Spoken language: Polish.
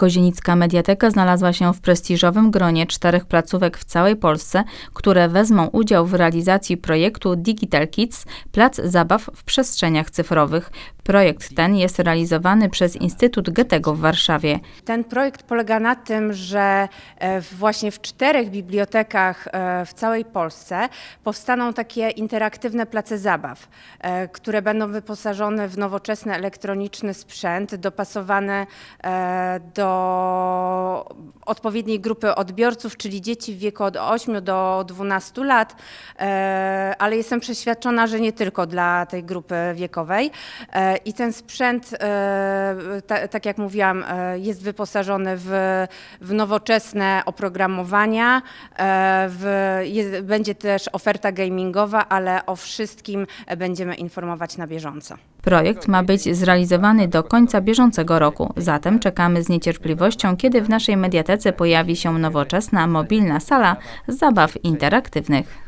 Kozienicka Mediateka znalazła się w prestiżowym gronie czterech placówek w całej Polsce, które wezmą udział w realizacji projektu Digital Kids Plac Zabaw w Przestrzeniach Cyfrowych. Projekt ten jest realizowany przez Instytut Goethego w Warszawie. Ten projekt polega na tym, że e, właśnie w czterech bibliotekach e, w całej Polsce powstaną takie interaktywne place zabaw, e, które będą wyposażone w nowoczesny elektroniczny sprzęt dopasowane do odpowiedniej grupy odbiorców, czyli dzieci w wieku od 8 do 12 lat, e, ale jestem przeświadczona, że nie tylko dla tej grupy wiekowej. E, I ten sprzęt, e, tak jak mówiłam, jest wyposażony w, w nowoczesne oprogramowania, w, jest, będzie też oferta gamingowa, ale o wszystkim będziemy informować na bieżąco. Projekt ma być zrealizowany do końca bieżącego roku, zatem czekamy z niecierpliwością, kiedy w naszej mediatece bibliotece pojawi się nowoczesna mobilna sala zabaw interaktywnych.